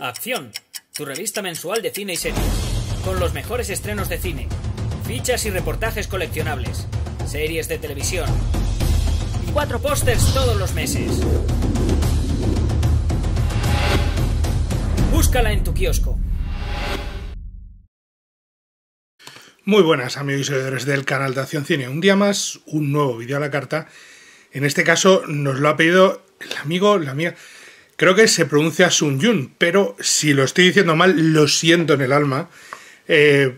Acción, tu revista mensual de cine y series, con los mejores estrenos de cine, fichas y reportajes coleccionables, series de televisión y cuatro pósters todos los meses. Búscala en tu kiosco. Muy buenas amigos y seguidores del canal de Acción Cine. Un día más, un nuevo vídeo a la carta. En este caso nos lo ha pedido el amigo, la amiga... Creo que se pronuncia Sun Yun, pero si lo estoy diciendo mal, lo siento en el alma. Eh,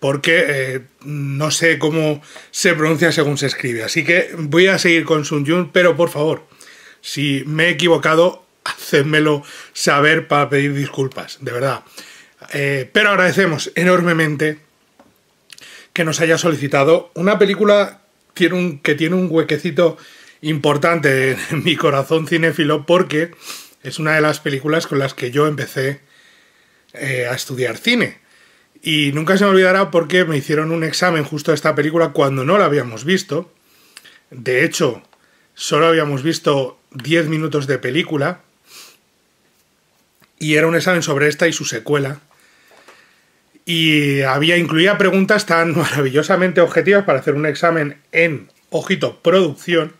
porque eh, no sé cómo se pronuncia según se escribe. Así que voy a seguir con Sun Yun, pero por favor, si me he equivocado, hacedmelo saber para pedir disculpas, de verdad. Eh, pero agradecemos enormemente que nos haya solicitado una película que tiene un huequecito importante en mi corazón cinéfilo porque es una de las películas con las que yo empecé eh, a estudiar cine. Y nunca se me olvidará porque me hicieron un examen justo de esta película cuando no la habíamos visto. De hecho, solo habíamos visto 10 minutos de película. Y era un examen sobre esta y su secuela. Y había, incluida preguntas tan maravillosamente objetivas para hacer un examen en, ojito, producción.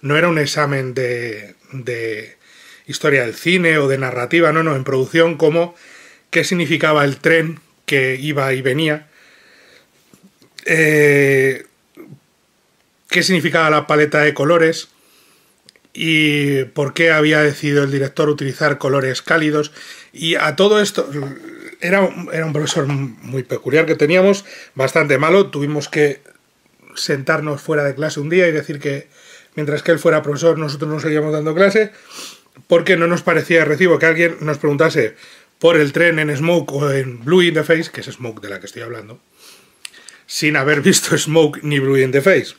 No era un examen de historia del cine o de narrativa, no, no, en producción como qué significaba el tren que iba y venía, eh, qué significaba la paleta de colores y por qué había decidido el director utilizar colores cálidos. Y a todo esto era, era un profesor muy peculiar que teníamos, bastante malo, tuvimos que sentarnos fuera de clase un día y decir que mientras que él fuera profesor nosotros no seguíamos dando clase porque no nos parecía recibo que alguien nos preguntase por el tren en Smoke o en Blue in the Face, que es Smoke de la que estoy hablando, sin haber visto Smoke ni Blue in the Face.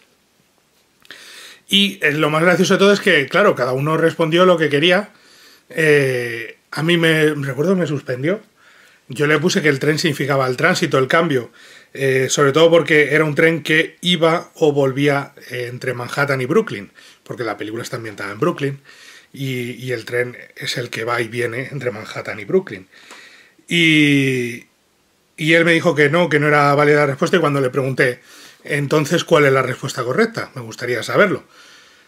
Y eh, lo más gracioso de todo es que, claro, cada uno respondió lo que quería. Eh, a mí me recuerdo me suspendió. Yo le puse que el tren significaba el tránsito, el cambio, eh, sobre todo porque era un tren que iba o volvía entre Manhattan y Brooklyn, porque la película está ambientada en Brooklyn y, el tren es el que va y viene entre Manhattan y Brooklyn. Y, él me dijo que no, que no era válida la respuesta y cuando le pregunté, entonces, ¿cuál es la respuesta correcta? Me gustaría saberlo.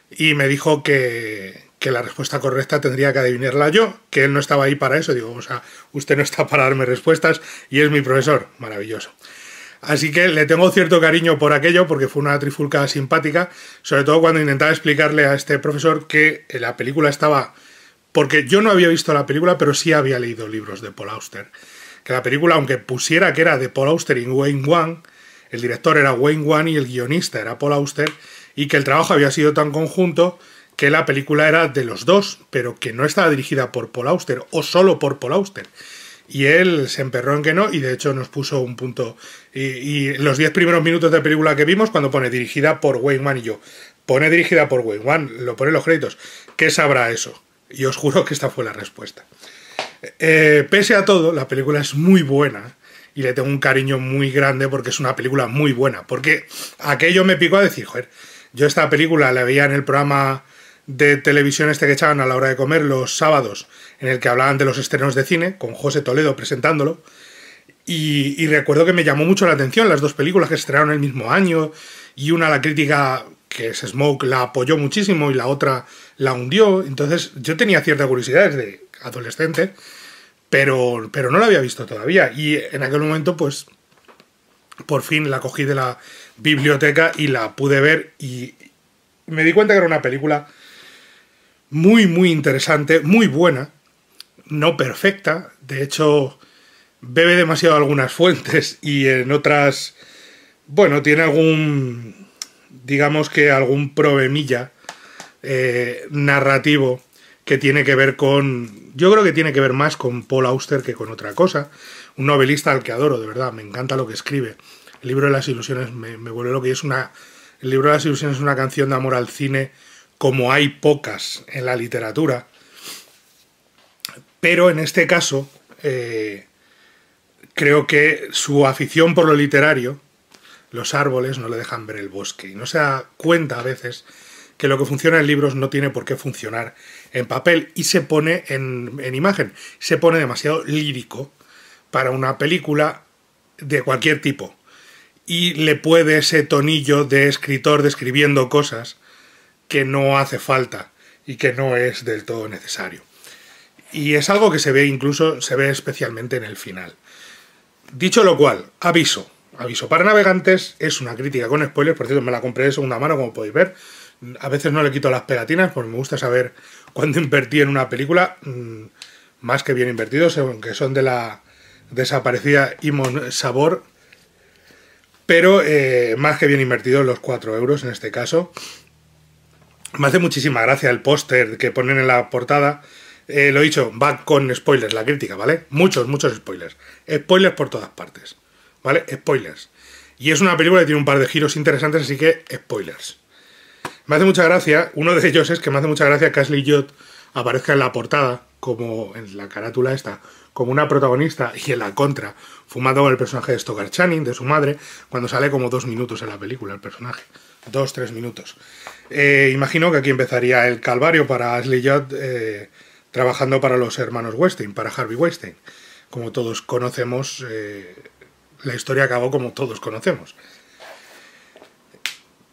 Y me dijo que, que la respuesta correcta tendría que adivinarla yo, que él no estaba ahí para eso. Digo, o sea, usted no está para darme respuestas y es mi profesor. Maravilloso. Así que le tengo cierto cariño por aquello, porque fue una trifulca simpática, sobre todo cuando intentaba explicarle a este profesor que la película estaba... Porque yo no había visto la película, pero sí había leído libros de Paul Auster. Que la película, aunque pusiera que era de Paul Auster y Wayne Wang, el director era Wayne Wang y el guionista era Paul Auster, y que el trabajo había sido tan conjunto que la película era de los dos, pero que no estaba dirigida por Paul Auster o solo por Paul Auster, y él se emperró en que no, y de hecho nos puso un punto. Y, los 10 primeros minutos de película que vimos, cuando pone dirigida por Wayne Mann y yo, pone dirigida por Wayne Mann, lo pone en los créditos. ¿Qué sabrá eso? Y os juro que esta fue la respuesta. Eh, pese a todo, la película es muy buena y le tengo un cariño muy grande porque es una película muy buena. Porque aquello me picó a decir, joder, yo esta película la veía en el programa de televisión este que echaban a la hora de comer los sábados, en el que hablaban de los estrenos de cine, con José Toledo presentándolo. Y, recuerdo que me llamó mucho la atención las dos películas que estrenaron el mismo año, y una la crítica que es Smoke la apoyó muchísimo y la otra la hundió. Entonces yo tenía cierta curiosidad desde adolescente, pero, pero no la había visto todavía. Y en aquel momento, pues, por fin la cogí de la biblioteca y la pude ver y me di cuenta que era una película muy, muy interesante, muy buena, no perfecta, de hecho bebe demasiado algunas fuentes y en otras, bueno, tiene algún, digamos que algún problemilla eh, narrativo que tiene que ver con, yo creo que tiene que ver más con Paul Auster que con otra cosa, un novelista al que adoro, de verdad, me encanta lo que escribe. El libro de las ilusiones me, me vuelve lo que es una... El libro de las ilusiones es una canción de amor al cine como hay pocas en la literatura, pero en este caso eh, creo que su afición por lo literario, los árboles no le dejan ver el bosque y no se da cuenta a veces que lo que funciona en libros no tiene por qué funcionar en papel y se pone en imagen, se pone demasiado lírico para una película de cualquier tipo y le puede ese tonillo de escritor describiendo cosas que no hace falta y que no es del todo necesario. Y es algo que se ve incluso, se ve especialmente en el final. Dicho lo cual, aviso. Aviso para navegantes, es una crítica con spoilers, por cierto, me la compré de segunda mano, como podéis ver. A veces no le quito las pegatinas, porque me gusta saber cuándo invertí en una película, mm, más que bien invertidos, aunque son de la desaparecida Imon Sabor, pero eh, más que bien invertidos los 4 euros en este caso. Me hace muchísima gracia el póster que ponen en la portada. Eh, lo he dicho, va con spoilers la crítica, ¿vale? Muchos, muchos spoilers. Spoilers por todas partes, ¿vale? Spoilers. Y es una película que tiene un par de giros interesantes, así que spoilers. Me hace mucha gracia, uno de ellos es que me hace mucha gracia que Ashley Judd aparezca en la portada, como en la carátula esta, como una protagonista y en la contra, fumando el personaje de Stoker Channing, de su madre, cuando sale como dos minutos en la película el personaje. Dos, tres minutos. Eh, imagino que aquí empezaría el calvario para Ashley Judd eh, trabajando para los hermanos Weinstein, para Harvey Weinstein. Como todos conocemos, eh, la historia acabó como todos conocemos.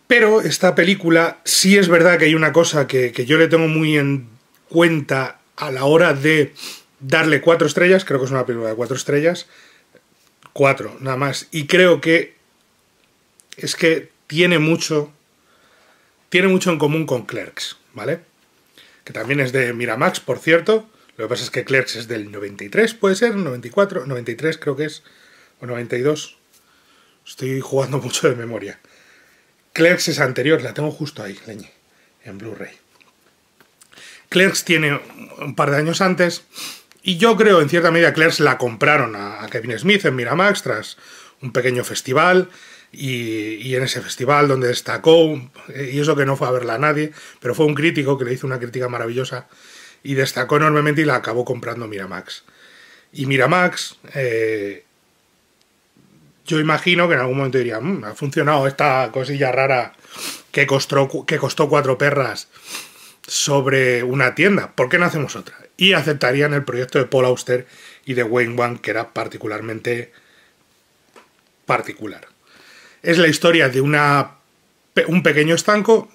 Pero esta película sí es verdad que hay una cosa que yo le tengo muy en cuenta a la hora de darle cuatro estrellas, creo que es una película de cuatro estrellas, cuatro, nada más. Y creo que es que tiene mucho, tiene mucho en común con Clerks, ¿vale? Que también es de Miramax, por cierto. Lo que pasa es que Clerks es del 93, puede ser, 94, 93 creo que es, o 92. Estoy jugando mucho de memoria. Clerks es anterior, la tengo justo ahí, leñe, en Blu-ray. Clerks tiene un par de años antes, y yo creo, en cierta medida, se la compraron a, Kevin Smith en Miramax tras un pequeño festival. Y, en ese festival donde destacó, eh, y eso que no fue a verla a nadie, pero fue un crítico que le hizo una crítica maravillosa y destacó enormemente y la acabó comprando Miramax. Y Miramax, eh, yo imagino que en algún momento diría, mm, ha funcionado esta cosilla rara que costó, que costó cuatro perras sobre una tienda, ¿por qué no hacemos otra? Y aceptarían el proyecto de Paul Auster y de Wayne Wang, que era particularmente particular. Es la historia de una, un pequeño estanco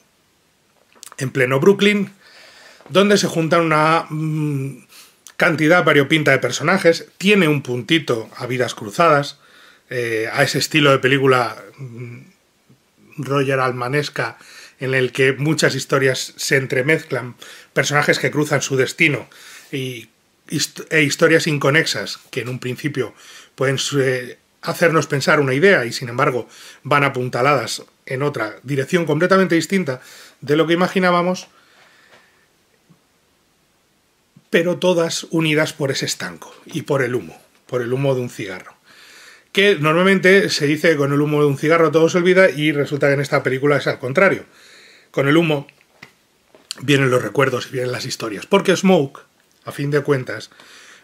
en pleno Brooklyn, donde se juntan una mm, cantidad variopinta de personajes, tiene un puntito a vidas cruzadas, eh, a ese estilo de película mm, Roger Almanesca en el que muchas historias se entremezclan, personajes que cruzan su destino y, e historias inconexas que en un principio pueden eh, hacernos pensar una idea y sin embargo van apuntaladas en otra dirección completamente distinta de lo que imaginábamos, pero todas unidas por ese estanco y por el humo, por el humo de un cigarro. Que normalmente se dice que con el humo de un cigarro todo se olvida y resulta que en esta película es al contrario. Con el humo vienen los recuerdos y vienen las historias. Porque Smoke, a fin de cuentas,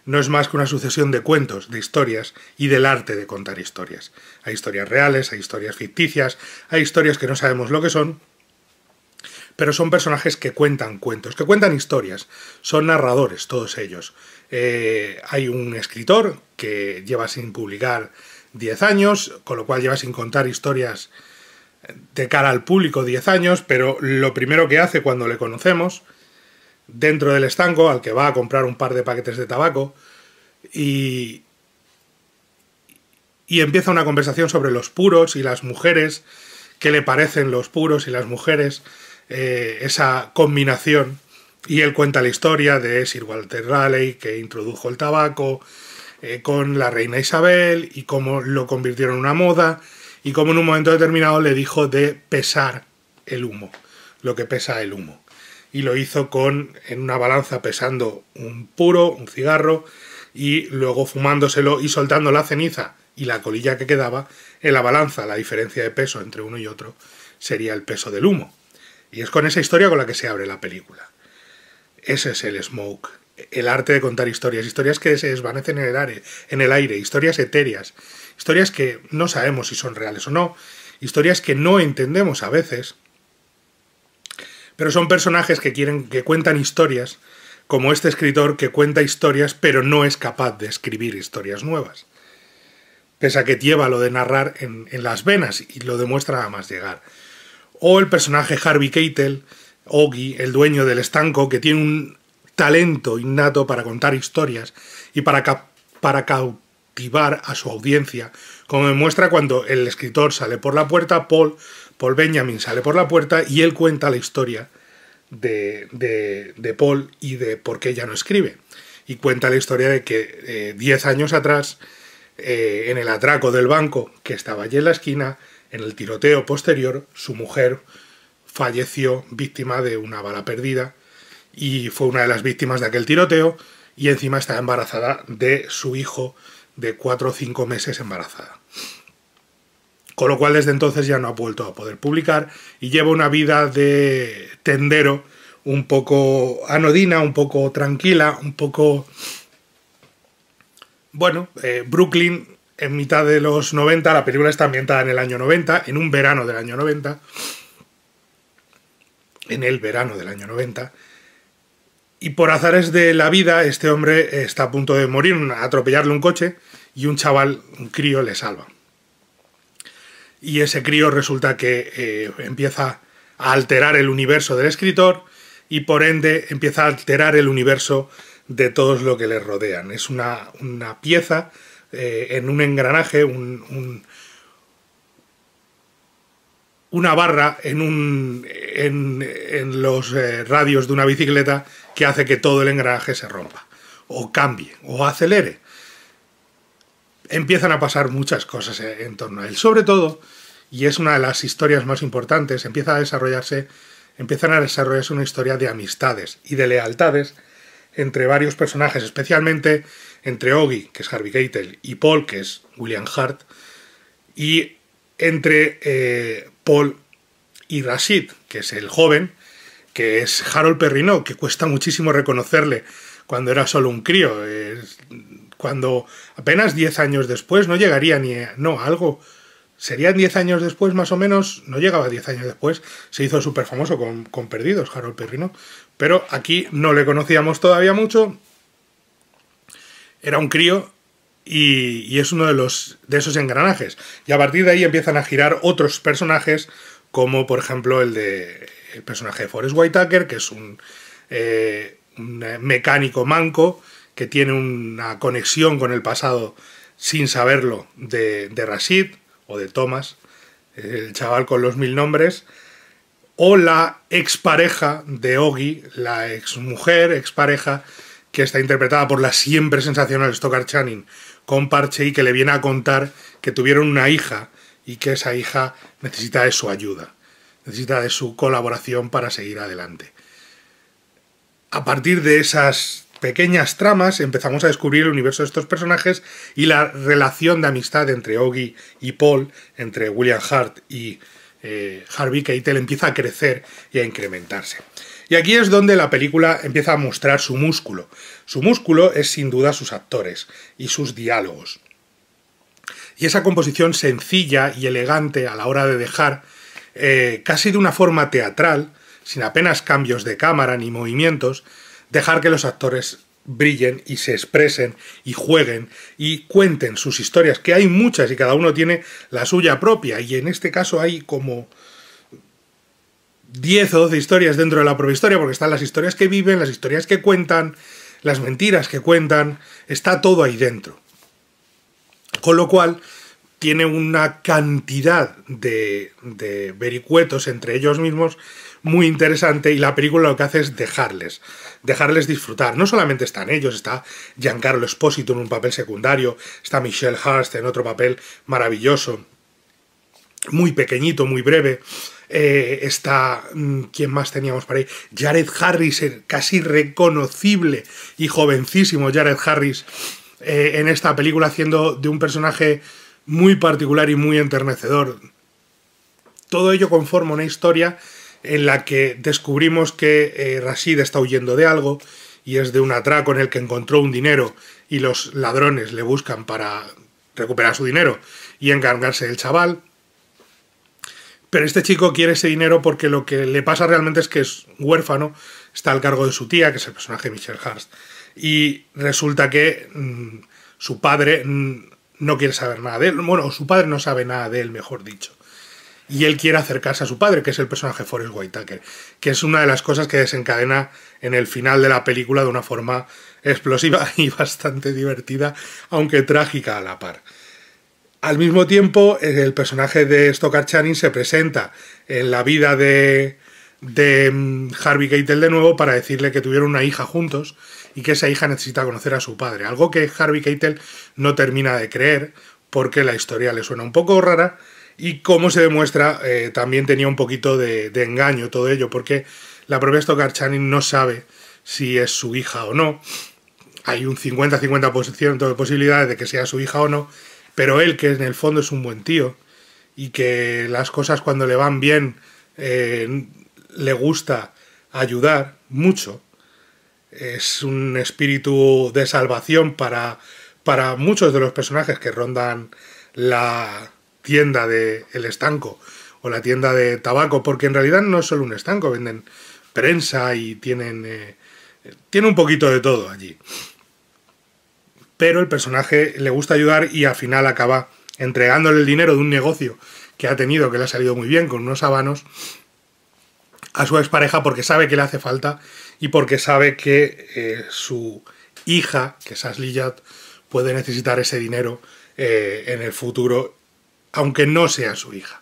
no es más que una sucesión de cuentos, de historias y del arte de contar historias. Hay historias reales, hay historias ficticias, hay historias que no sabemos lo que son, pero son personajes que cuentan cuentos, que cuentan historias, son narradores todos ellos. Eh, hay un escritor que lleva sin publicar 10 años, con lo cual lleva sin contar historias de cara al público 10 años, pero lo primero que hace cuando le conocemos, dentro del estanco, al que va a comprar un par de paquetes de tabaco, y, y empieza una conversación sobre los puros y las mujeres, qué le parecen los puros y las mujeres, eh, esa combinación. Y él cuenta la historia de Sir Walter Raleigh, que introdujo el tabaco, eh, con la reina Isabel y cómo lo convirtieron en una moda y como en un momento determinado le dijo de pesar el humo, lo que pesa el humo. Y lo hizo con en una balanza pesando un puro, un cigarro, y luego fumándoselo y soltando la ceniza y la colilla que quedaba en la balanza, la diferencia de peso entre uno y otro sería el peso del humo. Y es con esa historia con la que se abre la película. Ese es el smoke el arte de contar historias, historias que se desvanecen en el aire, en el aire historias etéreas, historias que no sabemos si son reales o no, historias que no entendemos a veces, pero son personajes que quieren que cuentan historias, como este escritor que cuenta historias pero no es capaz de escribir historias nuevas. Pese a que lleva lo de narrar en, las venas y lo demuestra a más llegar. O el personaje Harvey Keitel, Oggy, el dueño del estanco, que tiene un talento innato para contar historias y para, para cautivar a su audiencia, como demuestra cuando el escritor sale por la puerta, Paul, Paul Benjamin sale por la puerta y él cuenta la historia de, de, Paul y de por qué ya no escribe. Y cuenta la historia de que 10 eh, años atrás, eh, en el atraco del banco que estaba allí en la esquina, en el tiroteo posterior, su mujer falleció víctima de una bala perdida y fue una de las víctimas de aquel tiroteo y encima está embarazada de su hijo de 4 o 5 meses embarazada. Con lo cual desde entonces ya no ha vuelto a poder publicar y lleva una vida de tendero un poco anodina, un poco tranquila, un poco... Bueno, eh, Brooklyn en mitad de los 90, la película está ambientada en el año 90, en un verano del año 90, en el verano del año 90, y por azares de la vida, este hombre está a punto de morir, atropellarle un coche, y un chaval, un crío, le salva. Y ese crío resulta que eh, empieza a alterar el universo del escritor y por ende empieza a alterar el universo de todos lo que le rodean. Es una, pieza eh, en un engranaje, una barra en, un, en, los eh, radios de una bicicleta que hace que todo el engranaje se rompa, o cambie, o acelere. Empiezan a pasar muchas cosas eh, en torno a él. Sobre todo, y es una de las historias más importantes, empieza a desarrollarse, empiezan a desarrollarse una historia de amistades y de lealtades entre varios personajes, especialmente entre Oggy, que es Harvey Keitel, y Paul, que es William Hart, y entre eh, Paul y Rashid, que es el joven, que es Harold Perrino, que cuesta muchísimo reconocerle cuando era solo un crío, cuando apenas 10 años después no llegaría ni no, algo serían 10 años después más o menos, no llegaba 10 años después, se hizo súper famoso con, Perdidos, Harold Perrino, pero aquí no le conocíamos todavía mucho, era un crío y, y, es uno de, los, de esos engranajes. Y a partir de ahí empiezan a girar otros personajes, como por ejemplo el de, el personaje de Forrest Whitaker, que es un, eh, eh, mecánico manco que tiene una conexión con el pasado sin saberlo de, de Rashid o de Thomas, el chaval con los mil nombres, o la expareja de Ogi, la exmujer, expareja, que está interpretada por la siempre sensacional Stockard Channing con Parche y que le viene a contar que tuvieron una hija y que esa hija necesita de su ayuda necesita de su colaboración para seguir adelante. A partir de esas pequeñas tramas empezamos a descubrir el universo de estos personajes y la relación de amistad entre Oggy y Paul, entre William Hart y eh, Harvey Keitel empieza a crecer y a incrementarse. Y aquí es donde la película empieza a mostrar su músculo. Su músculo es sin duda sus actores y sus diálogos. Y esa composición sencilla y elegante a la hora de dejar eh, casi de una forma teatral, sin apenas cambios de cámara ni movimientos, dejar que los actores brillen y se expresen y jueguen y cuenten sus historias, que hay muchas y cada uno tiene la suya propia, y en este caso hay como 10 o 12 historias dentro de la propia historia, porque están las historias que viven, las historias que cuentan, las mentiras que cuentan, está todo ahí dentro. Con lo cual, tiene una cantidad de, vericuetos entre ellos mismos muy interesante y la película lo que hace es dejarles, dejarles disfrutar. No solamente están ellos, está Giancarlo Espósito en un papel secundario, está Michelle Hurst en otro papel maravilloso, muy pequeñito, muy breve. Eh, está, mm, ¿quién más teníamos para ir Jared Harris, casi reconocible y jovencísimo Jared Harris eh, en esta película haciendo de un personaje muy particular y muy enternecedor. Todo ello conforma una historia en la que descubrimos que eh, Rashid está huyendo de algo y es de un atraco en el que encontró un dinero y los ladrones le buscan para recuperar su dinero y encargarse del chaval. Pero este chico quiere ese dinero porque lo que le pasa realmente es que es huérfano, está al cargo de su tía, que es el personaje de Michelle Hurst, y resulta que mm, su padre mm, no quiere saber nada de él. Bueno, su padre no sabe nada de él, mejor dicho. Y él quiere acercarse a su padre, que es el personaje Forrest Whitaker, que es una de las cosas que desencadena en el final de la película de una forma explosiva y bastante divertida, aunque trágica a la par. Al mismo tiempo, el personaje de Stoker Channing se presenta en la vida de, de mm, Harvey Keitel de nuevo para decirle que tuvieron una hija juntos y que esa hija necesita conocer a su padre, algo que Harvey Keitel no termina de creer porque la historia le suena un poco rara y como se demuestra eh, también tenía un poquito de, engaño todo ello porque la propia Stockard Channing no sabe si es su hija o no. Hay un 50-50% de posibilidades de que sea su hija o no, pero él que en el fondo es un buen tío y que las cosas cuando le van bien eh, le gusta ayudar mucho, es un espíritu de salvación para, muchos de los personajes que rondan la tienda del el estanco o la tienda de tabaco, porque en realidad no es solo un estanco, venden prensa y tienen... Eh, tiene un poquito de todo allí. Pero el personaje le gusta ayudar y al final acaba entregándole el dinero de un negocio que ha tenido, que le ha salido muy bien, con unos habanos, a su expareja porque sabe que le hace falta y porque sabe que eh, su hija, que es Ashley puede necesitar ese dinero eh, en el futuro, aunque no sea su hija.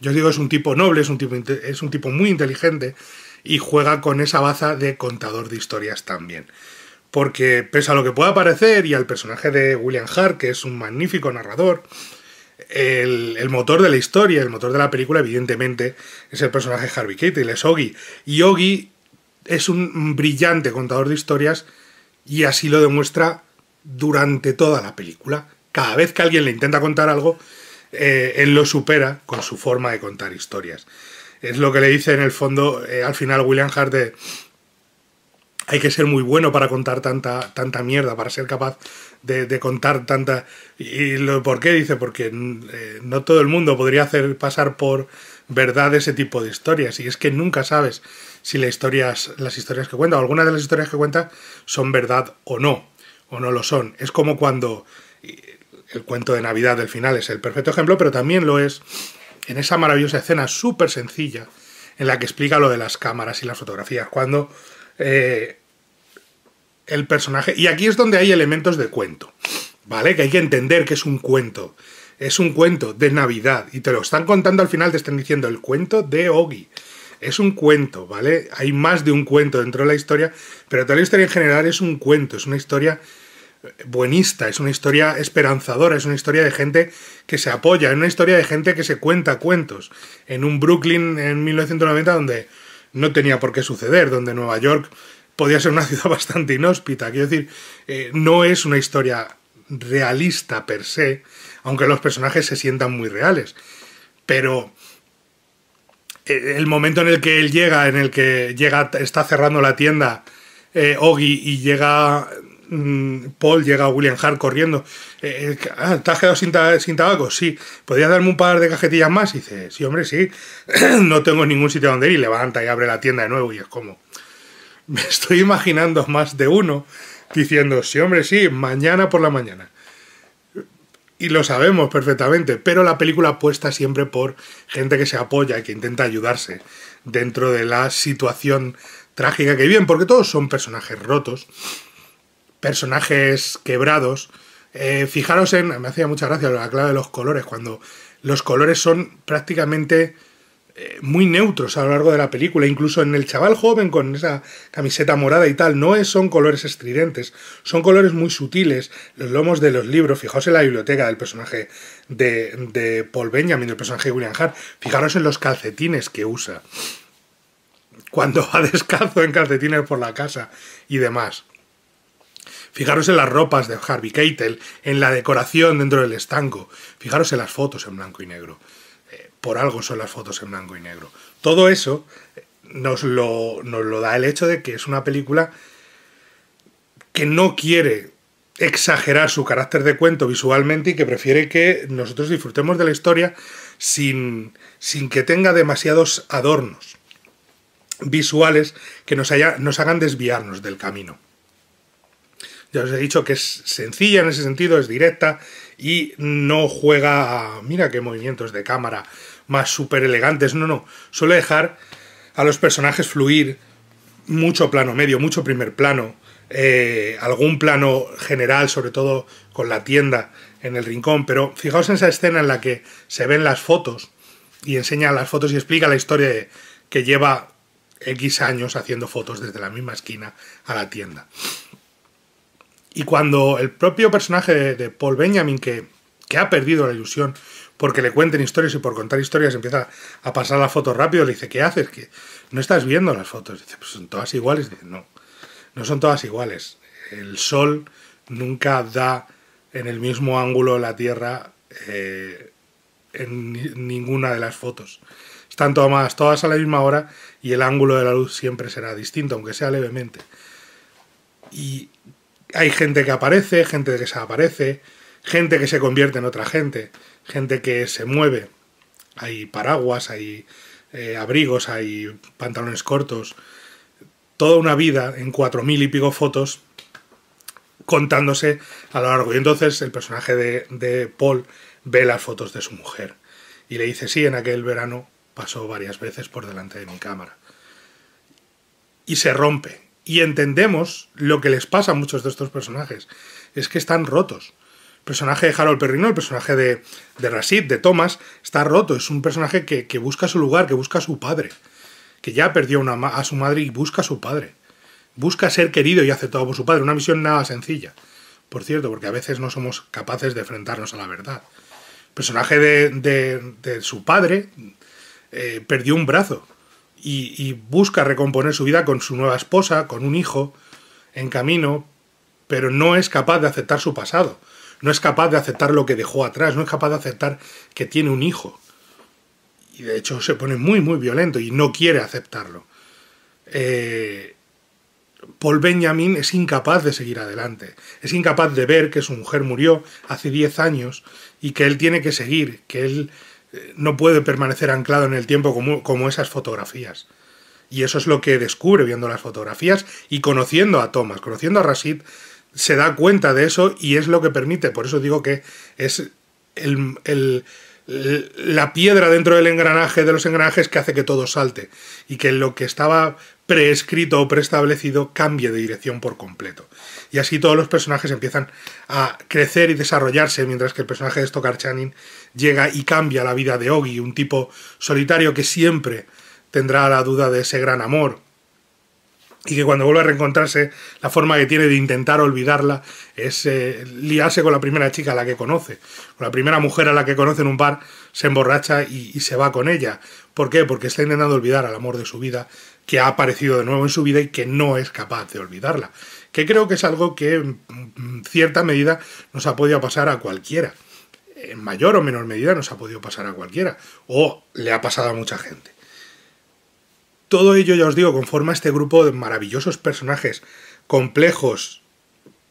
Yo digo, es un tipo noble, es un tipo, es un tipo muy inteligente y juega con esa baza de contador de historias también. Porque pese a lo que pueda parecer y al personaje de William Hart, que es un magnífico narrador, el, motor de la historia, el motor de la película, evidentemente, es el personaje Harvey Keitel, es Oggy. Y Oggy es un brillante contador de historias y así lo demuestra durante toda la película. Cada vez que alguien le intenta contar algo, eh, él lo supera con su forma de contar historias. Es lo que le dice en el fondo eh, al final William Hart hay que ser muy bueno para contar tanta, tanta mierda, para ser capaz de, contar tanta... ¿Y lo, por qué? Dice, porque mm, eh, no todo el mundo podría hacer pasar por verdad ese tipo de historias y es que nunca sabes si las historias, las historias que cuenta, o algunas de las historias que cuenta, son verdad o no, o no lo son. Es como cuando eh, el cuento de Navidad del final es el perfecto ejemplo, pero también lo es en esa maravillosa escena súper sencilla en la que explica lo de las cámaras y las fotografías, cuando eh, el personaje... Y aquí es donde hay elementos de cuento, ¿vale? Que hay que entender que es un cuento. Es un cuento de Navidad y te lo están contando al final, te están diciendo el cuento de Oggy es un cuento, ¿vale? Hay más de un cuento dentro de la historia, pero toda la historia en general es un cuento, es una historia eh, buenista, es una historia esperanzadora, es una historia de gente que se apoya, es una historia de gente que se cuenta cuentos. En un Brooklyn en 1990 donde no tenía por qué suceder, donde Nueva York podía ser una ciudad bastante inhóspita. Quiero decir, eh, no es una historia realista per se, aunque los personajes se sientan muy reales. Pero eh, el momento en el que él llega, en el que llega, está cerrando la tienda, eh, Oggy y llega mm, Paul, llega William Hart corriendo. Eh, eh, ¿Te has quedado sin, tabaco? Sí. ¿Podría darme un par de cajetillas más? dice, sí, hombre, sí. no tengo ningún sitio donde ir. Y levanta y abre la tienda de nuevo y es como... Me estoy imaginando más de uno diciendo, sí, hombre, sí, mañana por la mañana y lo sabemos perfectamente, pero la película apuesta siempre por gente que se apoya y que intenta ayudarse dentro de la situación trágica que viven, porque todos son personajes rotos, personajes quebrados. Eh, fijaros en, me hacía mucha gracia la clave de los colores, cuando los colores son prácticamente eh, muy neutros a lo largo de la película, incluso en el chaval joven con esa camiseta morada y tal, no es, son colores estridentes, son colores muy sutiles, los lomos de los libros, fijaos en la biblioteca del personaje de, de Paul Benjamin, del personaje de William Hart, fijaros en los calcetines que usa, cuando va descalzo en calcetines por la casa y demás. Fijaros en las ropas de Harvey Keitel, en la decoración dentro del estanco, fijaros en las fotos en blanco y negro eh, por algo son las fotos en blanco y negro. Todo eso eh, nos lo, da el hecho de que es una película que no quiere exagerar su carácter de cuento visualmente y que prefiere que nosotros disfrutemos de la historia sin, que tenga demasiados adornos visuales que nos, nos hagan desviarnos del camino. Ya os he dicho que es sencilla en ese sentido, es directa y no juega mira qué movimientos de cámara más súper elegantes, no, no, suele dejar a los personajes fluir mucho plano medio, mucho primer plano, eh, algún plano general, sobre todo con la tienda en el rincón, pero fijaos en esa escena en la que se ven las fotos y enseña las fotos y explica la historia de, que lleva X años haciendo fotos desde la misma esquina a la tienda. Y cuando el propio personaje de, Paul Benjamin, que, ha perdido la ilusión porque le cuenten historias y por contar historias empieza a pasar la foto rápido, le dice, ¿qué haces? Que no estás viendo las fotos. Dice, pues son todas iguales. Dice, no, no son todas iguales. El sol nunca da en el mismo ángulo la Tierra eh, en ninguna de las fotos. Están tomadas todas a la misma hora y el ángulo de la luz siempre será distinto, aunque sea levemente. Y hay gente que aparece, gente que desaparece, gente que se convierte en otra gente, gente que se mueve. Hay paraguas, hay eh, abrigos, hay pantalones cortos. Toda una vida en cuatro mil y pico fotos contándose a lo largo. Y entonces el personaje de, de Paul ve las fotos de su mujer. Y le dice, sí, en aquel verano pasó varias veces por delante de mi cámara. Y se rompe, y entendemos lo que les pasa a muchos de estos personajes. Es que están rotos. El personaje de Harold Perrino, el personaje de, de de Thomas, está roto. Es un personaje que, busca su lugar, que busca a su padre. Que ya perdió a su madre y busca a su padre. Busca ser querido y aceptado por su padre. Una misión nada sencilla. Por cierto, porque a veces no somos capaces de enfrentarnos a la verdad. El personaje de, de, su padre eh, perdió un brazo y, busca recomponer su vida con su nueva esposa, con un hijo en camino, pero no es capaz de aceptar su pasado, no es capaz de aceptar lo que dejó atrás, no es capaz de aceptar que tiene un hijo. Y de hecho se pone muy, muy violento y no quiere aceptarlo. Eh, Paul Benjamin es incapaz de seguir adelante, es incapaz de ver que su mujer murió hace 10 años y que él tiene que seguir, que él no puede permanecer anclado en el tiempo como, como esas fotografías. Y eso es lo que descubre viendo las fotografías y conociendo a Thomas, conociendo a Rashid, se da cuenta de eso y es lo que permite. Por eso digo que es el, la piedra dentro del engranaje, de los engranajes, que hace que todo salte y que lo que estaba preescrito o preestablecido cambie de dirección por completo. Y así todos los personajes empiezan a crecer y desarrollarse, mientras que el personaje de Stockard Channing llega y cambia la vida de Oggy un tipo solitario que siempre tendrá la duda de ese gran amor y que cuando vuelve a reencontrarse, la forma que tiene de intentar olvidarla es eh, liarse con la primera chica a la que conoce, con la primera mujer a la que conoce en un bar, se emborracha y, y, se va con ella. ¿Por qué? Porque está intentando olvidar al amor de su vida, que ha aparecido de nuevo en su vida y que no es capaz de olvidarla. Que creo que es algo que en cierta medida nos ha podido pasar a cualquiera en mayor o menor medida nos ha podido pasar a cualquiera, o le ha pasado a mucha gente. Todo ello, ya os digo, conforma este grupo de maravillosos personajes, complejos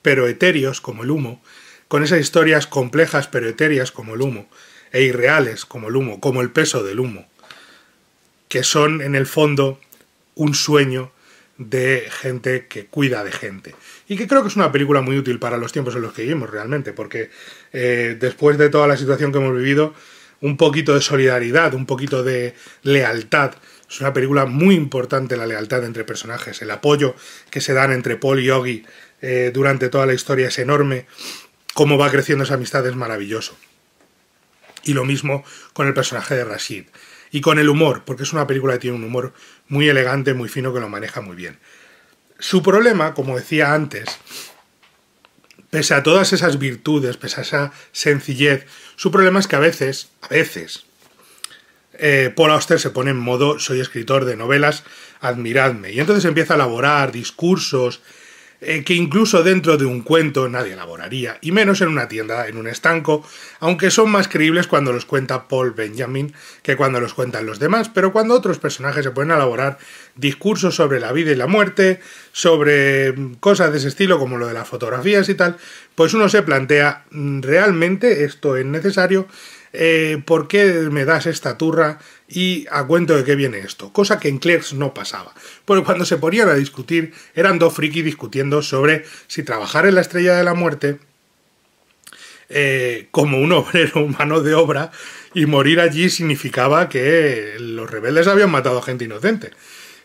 pero etéreos como el humo, con esas historias complejas pero etéreas como el humo, e irreales como el humo, como el peso del humo, que son en el fondo un sueño de gente que cuida de gente y que creo que es una película muy útil para los tiempos en los que vivimos realmente, porque eh, después de toda la situación que hemos vivido, un poquito de solidaridad, un poquito de lealtad. Es una película muy importante la lealtad entre personajes, el apoyo que se dan entre Paul y Oggy eh, durante toda la historia es enorme, cómo va creciendo esa amistad es maravilloso. Y lo mismo con el personaje de Rashid. Y con el humor, porque es una película que tiene un humor muy elegante, muy fino, que lo maneja muy bien. Su problema, como decía antes, pese a todas esas virtudes, pese a esa sencillez, su problema es que a veces, a veces, eh, Paul Auster se pone en modo soy escritor de novelas, admiradme. Y entonces empieza a elaborar discursos eh, que incluso dentro de un cuento nadie elaboraría, y menos en una tienda, en un estanco, aunque son más creíbles cuando los cuenta Paul Benjamin que cuando los cuentan los demás, pero cuando otros personajes se pueden elaborar discursos sobre la vida y la muerte, sobre mm, cosas de ese estilo como lo de las fotografías y tal, pues uno se plantea, mm, ¿realmente esto es necesario? Eh, ¿por qué me das esta turra y a cuento de qué viene esto? Cosa que en Clerks no pasaba. Porque cuando se ponían a discutir, eran dos friki discutiendo sobre si trabajar en la Estrella de la Muerte eh, como un obrero humano de obra y morir allí significaba que los rebeldes habían matado a gente inocente.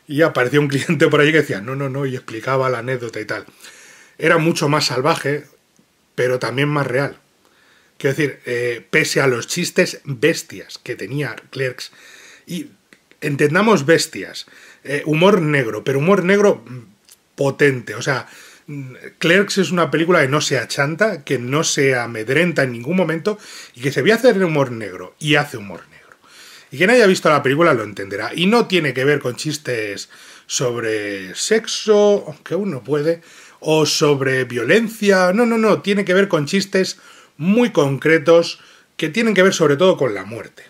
Y apareció un cliente por allí que decía, no, no, no, y explicaba la anécdota y tal. Era mucho más salvaje, pero también más real. Quiero decir, eh, pese a los chistes bestias que tenía Clerks, y entendamos bestias, eh, humor negro, pero humor negro mm, potente, o sea, mm, Clerks es una película que no se achanta, que no se amedrenta en ningún momento y que se ve hacer humor negro y hace humor negro. Y quien haya visto la película lo entenderá. Y no tiene que ver con chistes sobre sexo, aunque uno puede, o sobre violencia. No, no, no, tiene que ver con chistes muy concretos que tienen que ver sobre todo con la muerte.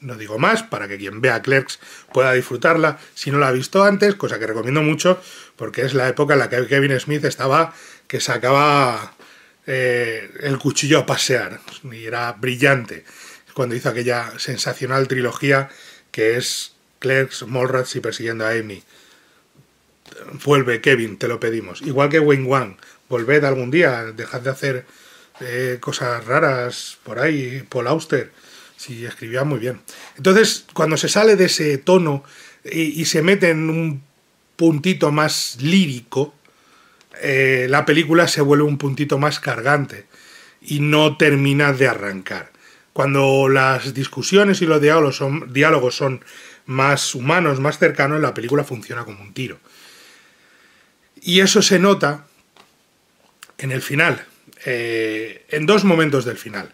No digo más para que quien vea Clerks pueda disfrutarla si no la ha visto antes, cosa que recomiendo mucho porque es la época en la que Kevin Smith estaba que sacaba eh, el cuchillo a pasear y era brillante cuando hizo aquella sensacional trilogía que es Clerks, Mallrats y persiguiendo a Amy. Vuelve Kevin, te lo pedimos. Igual que Wayne Wang, volved algún día, dejad de hacer cosas raras por ahí, Paul Auster, si escribía muy bien. Entonces, cuando se sale de ese tono y, se mete en un puntito más lírico, eh, la película se vuelve un puntito más cargante y no termina de arrancar. Cuando las discusiones y los diálogos son, diálogos son más humanos, más cercanos, la película funciona como un tiro. Y eso se nota en el final, eh, en dos momentos del final.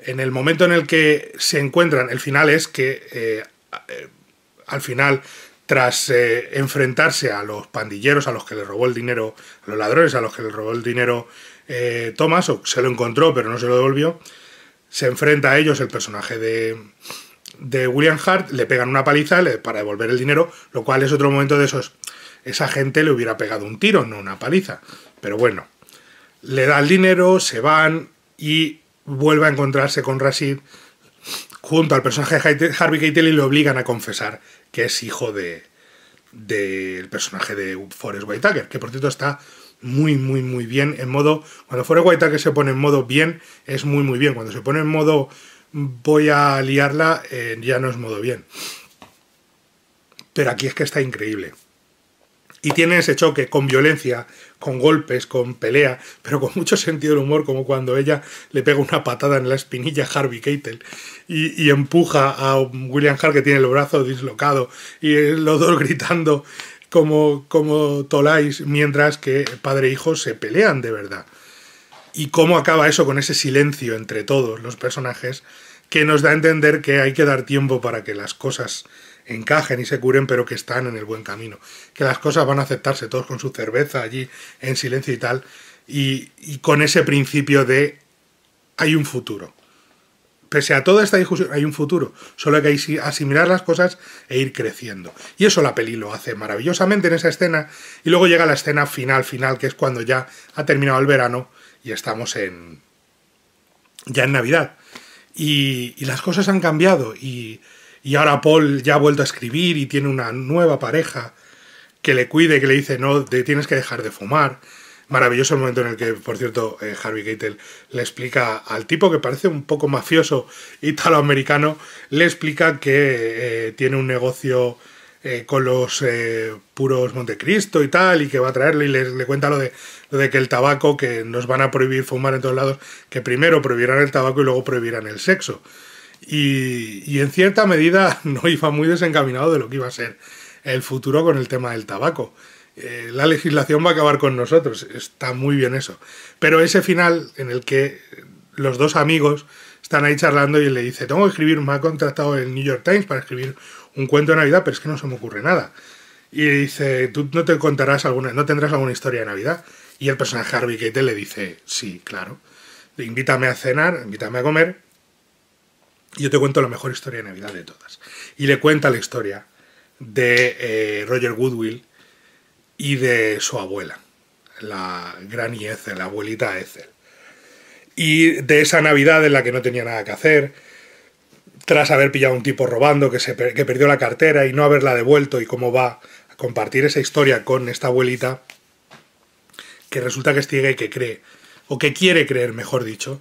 En el momento en el que se encuentran, el final es que eh, eh, al final, tras enfrentarse a los pandilleros, a los que le robó el dinero, a los ladrones, a los que le robó el dinero Thomas, o se lo encontró pero no se lo devolvió, se enfrenta a ellos el personaje de, de William Hart, le pegan una paliza para devolver el dinero, lo cual es otro momento de esos. Esa gente le hubiera pegado un tiro, no una paliza. Pero bueno le da el dinero, se van y vuelve a encontrarse con Rashid junto al personaje de Harvey Keitel y le obligan a confesar que es hijo de del personaje de Forrest Whitaker, que por cierto está muy muy muy bien en modo cuando Forrest Whitaker se pone en modo bien es muy muy bien, cuando se pone en modo voy a liarla eh, ya no es modo bien. Pero aquí es que está increíble. Y tiene ese choque con violencia, con golpes, con pelea, pero con mucho sentido del humor, como cuando ella le pega una patada en la espinilla a Harvey Keitel y, empuja a William Hart que tiene el brazo dislocado y los dos gritando como, como toláis, mientras que padre e hijo se pelean de verdad. Y cómo acaba eso con ese silencio entre todos los personajes que nos da a entender que hay que dar tiempo para que las cosas encajen y se curen, pero que están en el buen camino. Que las cosas van a aceptarse, todos con su cerveza allí, en silencio y tal, y, con ese principio de hay un futuro. Pese a toda esta discusión, hay un futuro. Solo hay que asimilar las cosas e ir creciendo. Y eso la peli lo hace maravillosamente en esa escena. Y luego llega la escena final, final, que es cuando ya ha terminado el verano y estamos en. ya en Navidad. Y, y las cosas han cambiado. Y y ahora Paul ya ha vuelto a escribir y tiene una nueva pareja que le cuide, que le dice, no, te tienes que dejar de fumar. Maravilloso el momento en el que, por cierto, eh, Harvey Keitel le explica al tipo que parece un poco mafioso italoamericano, le explica que eh, tiene un negocio eh, con los puros Montecristo y tal, y que va a traerle y le, le cuenta lo de, lo de que el tabaco, que nos van a prohibir fumar en todos lados, que primero prohibirán el tabaco y luego prohibirán el sexo. Y, en cierta medida no iba muy desencaminado de lo que iba a ser el futuro con el tema del tabaco. Eh, la legislación va a acabar con nosotros, está muy bien eso. Pero ese final en el que los dos amigos están ahí charlando y él le dice, tengo que escribir, me ha contratado el New York Times para escribir un cuento de Navidad, pero es que no se me ocurre nada. Y le dice, tú no te contarás alguna, no tendrás alguna historia de Navidad. Y el personaje Harvey Keitel le dice, sí, claro. Invítame a cenar, invítame a comer, yo te cuento la mejor historia de Navidad de todas. Y le cuenta la historia de eh, Roger Goodwill y de su abuela, la Granny Ethel, la abuelita Ethel. Y de esa Navidad en la que no tenía nada que hacer, tras haber pillado a un tipo robando que, se, que perdió la cartera y no haberla devuelto y cómo va a compartir esa historia con esta abuelita, que resulta que es ciega y que cree, o que quiere creer, mejor dicho,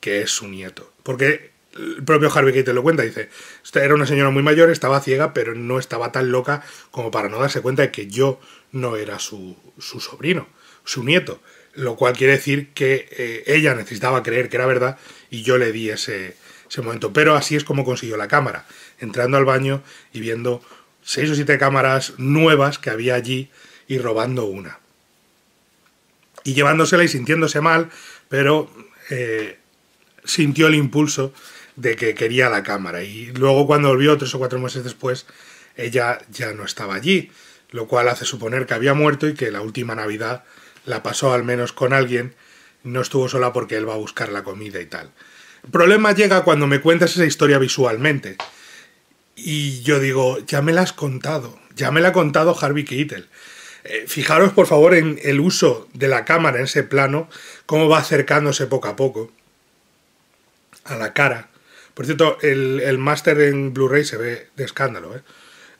que es su nieto. Porque el propio Harvey Keitel lo cuenta, dice, era una señora muy mayor, estaba ciega, pero no estaba tan loca como para no darse cuenta de que yo no era su, sobrino, su nieto. Lo cual quiere decir que eh, ella necesitaba creer que era verdad y yo le di ese, momento. Pero así es como consiguió la cámara, entrando al baño y viendo seis o siete cámaras nuevas que había allí y robando una. Y llevándosela y sintiéndose mal, pero eh, sintió el impulso de que quería la cámara. Y luego cuando volvió, tres o cuatro meses después, ella ya no estaba allí, lo cual hace suponer que había muerto y que la última Navidad la pasó al menos con alguien, no estuvo sola porque él va a buscar la comida y tal. El problema llega cuando me cuentas esa historia visualmente. Y yo digo, ya me la has contado, ya me la ha contado Harvey Keitel. Eh, fijaros por favor en el uso de la cámara en ese plano, cómo va acercándose poco a poco a la cara por cierto, el, máster en Blu-ray se ve de escándalo, ¿eh?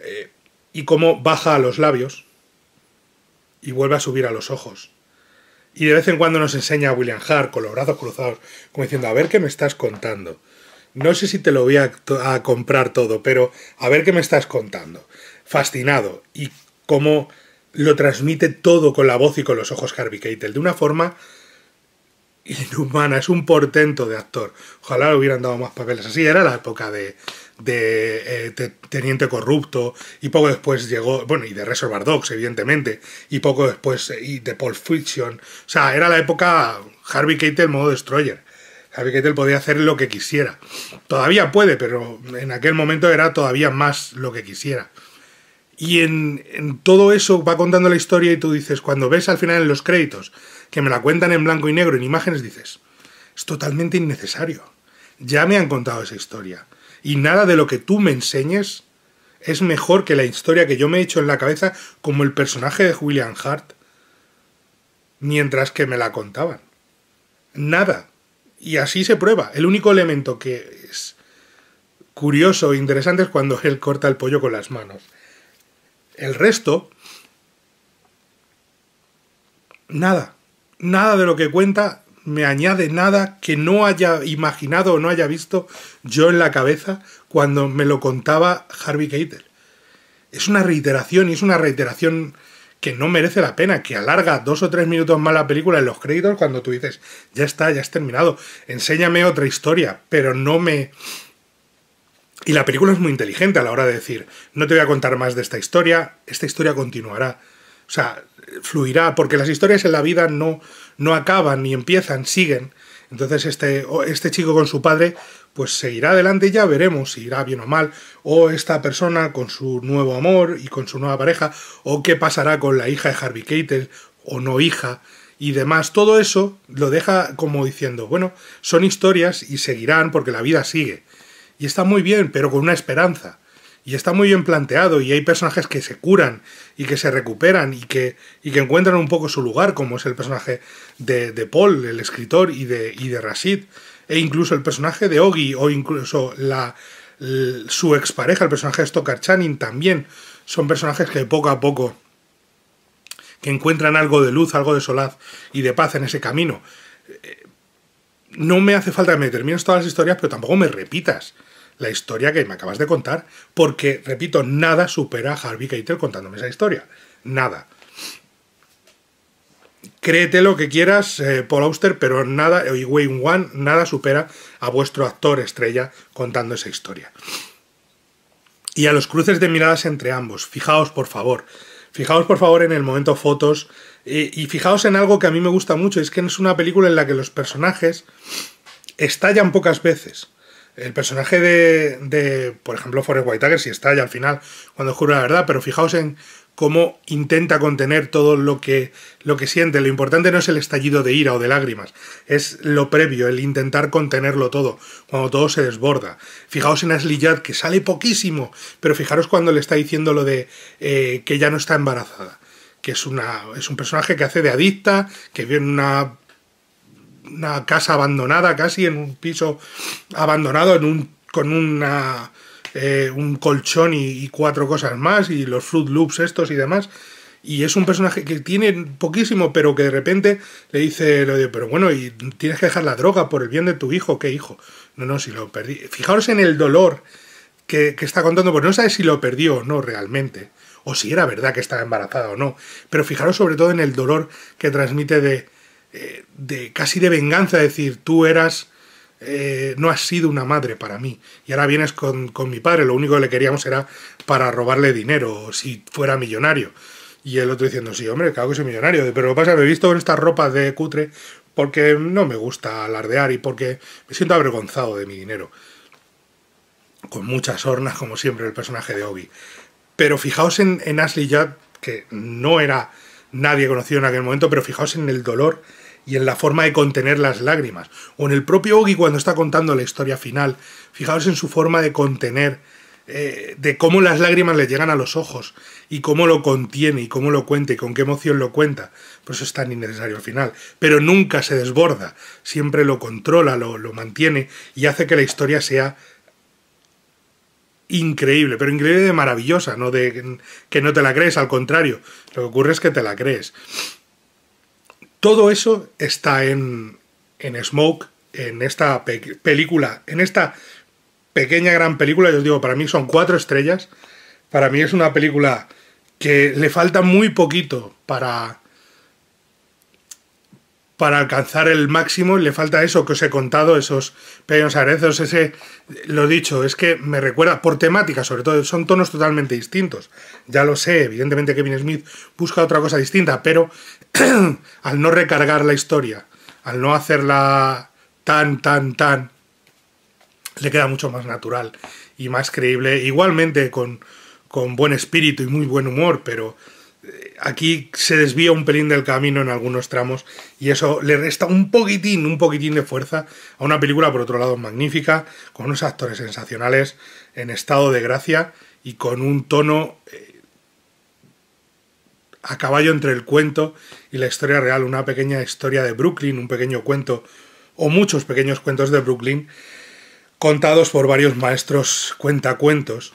¿eh? Y cómo baja a los labios y vuelve a subir a los ojos. Y de vez en cuando nos enseña a William Hart con los brazos cruzados, como diciendo, a ver qué me estás contando. No sé si te lo voy a, a comprar todo, pero a ver qué me estás contando. Fascinado. Y cómo lo transmite todo con la voz y con los ojos Harvey de una forma inhumana, es un portento de actor. Ojalá le hubieran dado más papeles así. Era la época de, de, eh, Teniente Corrupto y poco después llegó, bueno, y de Reservoir Dogs, evidentemente, y poco después eh, y de Pulp Fiction. O sea, era la época Harvey Keitel modo Destroyer. Harvey Keitel podía hacer lo que quisiera. Todavía puede, pero en aquel momento era todavía más lo que quisiera. Y en todo eso va contando la historia y tú dices, cuando ves al final en los créditos, que me la cuentan en blanco y negro, en imágenes, dices, es totalmente innecesario. Ya me han contado esa historia. Y nada de lo que tú me enseñes es mejor que la historia que yo me he hecho en la cabeza como el personaje de William Hart mientras que me la contaban. Nada. Y así se prueba. El único elemento que es curioso e interesante es cuando él corta el pollo con las manos. El resto... Nada nada de lo que cuenta me añade nada que no haya imaginado o no haya visto yo en la cabeza cuando me lo contaba Harvey Keitel. Es una reiteración y es una reiteración que no merece la pena, que alarga dos o tres minutos más la película en los créditos cuando tú dices, ya está, ya has terminado, enséñame otra historia, pero no me... Y la película es muy inteligente a la hora de decir, no te voy a contar más de esta historia, esta historia continuará. O sea, fluirá, porque las historias en la vida no, no acaban ni empiezan, siguen. Entonces este, este chico con su padre pues seguirá adelante y ya veremos si irá bien o mal, o esta persona con su nuevo amor y con su nueva pareja, o qué pasará con la hija de Harvey Keitel, o no hija, y demás. Todo eso lo deja como diciendo, bueno, son historias y seguirán porque la vida sigue. Y está muy bien, pero con una esperanza y está muy bien planteado y hay personajes que se curan y que se recuperan y que, que encuentran un poco su lugar, como es el personaje de, de Paul, el escritor, y de, y de Rashid, e incluso el personaje de Ogi o incluso la, su expareja, el personaje de Stoker Channing, también son personajes que poco a poco que encuentran algo de luz, algo de solaz y de paz en ese camino. Eh, no me hace falta que me termines todas las historias, pero tampoco me repitas la historia que me acabas de contar, porque, repito, nada supera a Harvey Keitel contándome esa historia. Nada. Créete lo que quieras, eh, Paul Auster, pero nada, y Wayne Wan... nada supera a vuestro actor estrella contando esa historia. Y a los cruces de miradas entre ambos, fijaos por favor, fijaos por favor en el momento fotos y fijaos en algo que a mí me gusta mucho, es que es una película en la que los personajes estallan pocas veces el personaje de, de por ejemplo, Forrest Whitaker, si está ya al final, cuando jura la verdad, pero fijaos en cómo intenta contener todo lo que, lo que siente. Lo importante no es el estallido de ira o de lágrimas, es lo previo, el intentar contenerlo todo, cuando todo se desborda. Fijaos en Ashley que sale poquísimo, pero fijaros cuando le está diciendo lo de eh, que ya no está embarazada, que es, una, es un personaje que hace de adicta, que vive en una una casa abandonada casi, en un piso abandonado, en un, con una, eh, un colchón y, cuatro cosas más, y los Fruit Loops estos y demás. Y es un personaje que tiene poquísimo, pero que de repente le dice, pero bueno, y tienes que dejar la droga por el bien de tu hijo, ¿qué hijo? No, no, si lo perdí. Fijaros en el dolor que, está contando, pues no sabes si lo perdió o no realmente, o si era verdad que estaba embarazada o no, pero fijaros sobre todo en el dolor que transmite de eh, de casi de venganza, decir, tú eras, eh, no has sido una madre para mí, y ahora vienes con, mi padre, lo único que le queríamos era para robarle dinero, si fuera millonario. Y el otro diciendo, sí, hombre, claro que soy millonario, pero lo que pasa me he visto con estas ropas de cutre porque no me gusta alardear y porque me siento avergonzado de mi dinero. Con muchas hornas, como siempre, el personaje de Obi. Pero fijaos en, en Ashley Judd, que no era nadie conocido en aquel momento, pero fijaos en el dolor y en la forma de contener las lágrimas. O en el propio Ogi cuando está contando la historia final, fijaos en su forma de contener, eh, de cómo las lágrimas le llegan a los ojos y cómo lo contiene y cómo lo cuenta y con qué emoción lo cuenta. Por eso es tan innecesario al final. Pero nunca se desborda, siempre lo controla, lo mantiene y hace que la historia sea increíble, pero increíble de maravillosa, no de que no te la crees, al contrario, lo que ocurre es que te la crees. Todo eso está en, en Smoke, en esta película, en esta pequeña gran película, yo os digo, para mí son cuatro estrellas, para mí es una película que le falta muy poquito para, para alcanzar el máximo. Le falta eso que os he contado, esos pequeños arezos, ese, lo dicho, es que me recuerda por temática, sobre todo, son tonos totalmente distintos. Ya lo sé, evidentemente Kevin Smith busca otra cosa distinta, pero al no recargar la historia, al no hacerla tan, tan, tan, le queda mucho más natural y más creíble. Igualmente con, con buen espíritu y muy buen humor, pero aquí se desvía un pelín del camino en algunos tramos y eso le resta un poquitín, un poquitín de fuerza a una película por otro lado magnífica, con unos actores sensacionales, en estado de gracia y con un tono eh, a caballo entre el cuento y la historia real, una pequeña historia de Brooklyn, un pequeño cuento o muchos pequeños cuentos de Brooklyn contados por varios maestros cuentacuentos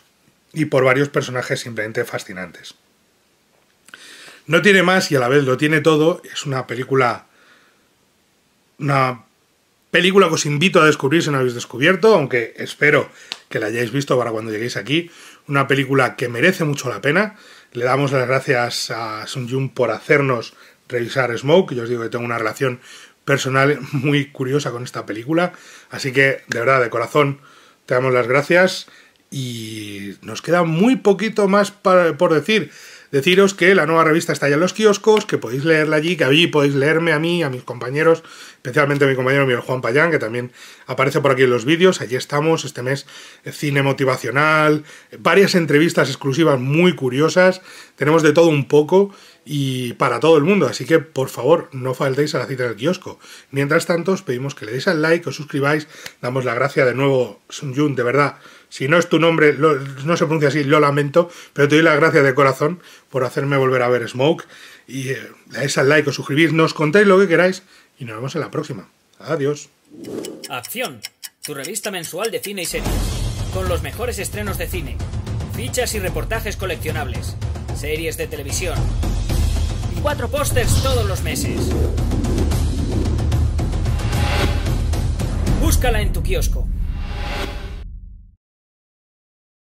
y por varios personajes simplemente fascinantes. No tiene más y a la vez lo tiene todo. Es una película. Una película que os invito a descubrir si no habéis descubierto, aunque espero que la hayáis visto para cuando lleguéis aquí. Una película que merece mucho la pena. Le damos las gracias a Sun Jun por hacernos revisar Smoke. Yo os digo que tengo una relación personal muy curiosa con esta película. Así que, de verdad, de corazón, te damos las gracias. Y nos queda muy poquito más por decir deciros que la nueva revista está ya en los kioscos, que podéis leerla allí, que allí podéis leerme a mí, a mis compañeros, especialmente a mi compañero Miguel Juan Payán, que también aparece por aquí en los vídeos. Allí estamos, este mes eh, cine motivacional, eh, varias entrevistas exclusivas muy curiosas, tenemos de todo un poco y para todo el mundo, así que por favor no faltéis a la cita del kiosco. Mientras tanto os pedimos que le deis al like, os suscribáis, damos la gracia de nuevo Sun de verdad si no es tu nombre, no se pronuncia así, lo lamento, pero te doy las gracias de corazón por hacerme volver a ver Smoke. Y eh, dais al like o suscribirnos, contáis lo que queráis y nos vemos en la próxima. Adiós. Acción, tu revista mensual de cine y series, con los mejores estrenos de cine, fichas y reportajes coleccionables, series de televisión, y cuatro pósters todos los meses. Búscala en tu kiosco.